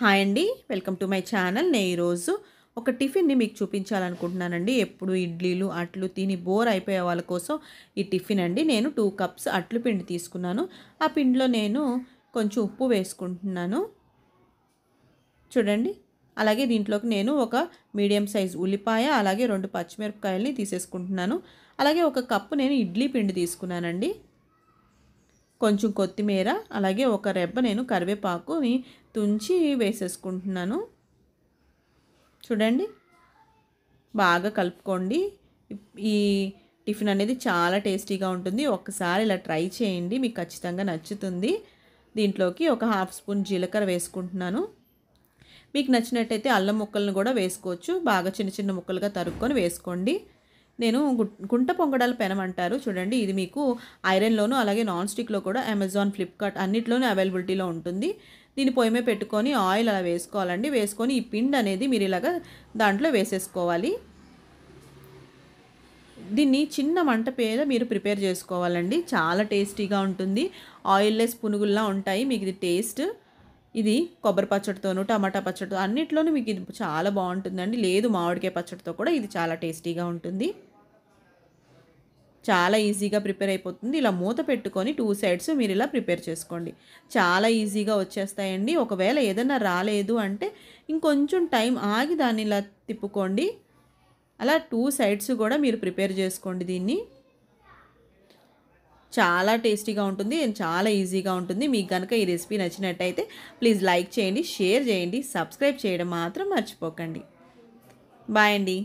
hi అండి welcome to my channel నేను ఈరోజు ఒక టిఫిన్ని మీకు చూపించాలనుకుంటున్నానండి ఎప్పుడు ఇడ్లీలు అట్లు తిని బోర్ అయిపోయే వాళ్ళ కోసం ఈ టిఫిన్ అండి నేను టూ కప్స్ అట్లు పిండి తీసుకున్నాను ఆ పిండిలో నేను కొంచెం ఉప్పు వేసుకుంటున్నాను చూడండి అలాగే దీంట్లోకి నేను ఒక మీడియం సైజ్ ఉల్లిపాయ అలాగే రెండు పచ్చిమిరపకాయల్ని తీసేసుకుంటున్నాను అలాగే ఒక కప్పు నేను ఇడ్లీ పిండి తీసుకున్నానండి కొంచెం కొత్తిమీర అలాగే ఒక రెబ్బ నేను కరివేపాకుని తుంచి వేసేసుకుంటున్నాను చూడండి బాగా కలుపుకోండి ఈ టిఫిన్ అనేది చాలా టేస్టీగా ఉంటుంది ఒక్కసారి ఇలా ట్రై చేయండి మీకు ఖచ్చితంగా నచ్చుతుంది దీంట్లోకి ఒక హాఫ్ స్పూన్ జీలకర్ర వేసుకుంటున్నాను మీకు నచ్చినట్టయితే అల్లం ముక్కలను కూడా వేసుకోవచ్చు బాగా చిన్న చిన్న ముక్కలుగా తరుక్కొని వేసుకోండి నేను గుంట పొంగడాల పెనం అంటారు చూడండి ఇది మీకు ఐరన్లోను అలాగే నాన్ స్టిక్లో కూడా అమెజాన్ ఫ్లిప్కార్ట్ అన్నిట్లోనూ అవైలబిలిటీలో ఉంటుంది దీన్ని పొయ్యమే పెట్టుకొని ఆయిల్ అలా వేసుకోవాలండి వేసుకొని ఈ పిండి అనేది మీరు ఇలాగ దాంట్లో వేసేసుకోవాలి దీన్ని చిన్న మంట పేద మీరు ప్రిపేర్ చేసుకోవాలండి చాలా టేస్టీగా ఉంటుంది ఆయిల్లెస్ పునుగుల్లా ఉంటాయి మీకు ఇది టేస్ట్ ఇది కొబ్బరి పచ్చడితోనూ టమాటా పచ్చడితో అన్నిట్లోనూ మీకు ఇది చాలా బాగుంటుందండి లేదు మామిడికాయ పచ్చడితో కూడా ఇది చాలా టేస్టీగా ఉంటుంది చాలా ఈజీగా ప్రిపేర్ అయిపోతుంది ఇలా మూత పెట్టుకొని టూ సైడ్స్ మీరు ఇలా ప్రిపేర్ చేసుకోండి చాలా ఈజీగా వచ్చేస్తాయండి ఒకవేళ ఏదైనా రాలేదు అంటే ఇంకొంచెం టైం ఆగి దాన్ని ఇలా తిప్పుకోండి అలా టూ సైడ్స్ కూడా మీరు ప్రిపేర్ చేసుకోండి దీన్ని చాలా టేస్టీగా ఉంటుంది అండ్ చాలా ఈజీగా ఉంటుంది మీకు కనుక ఈ రెసిపీ నచ్చినట్టయితే ప్లీజ్ లైక్ చేయండి షేర్ చేయండి సబ్స్క్రైబ్ చేయడం మాత్రం మర్చిపోకండి బాయ్ అండి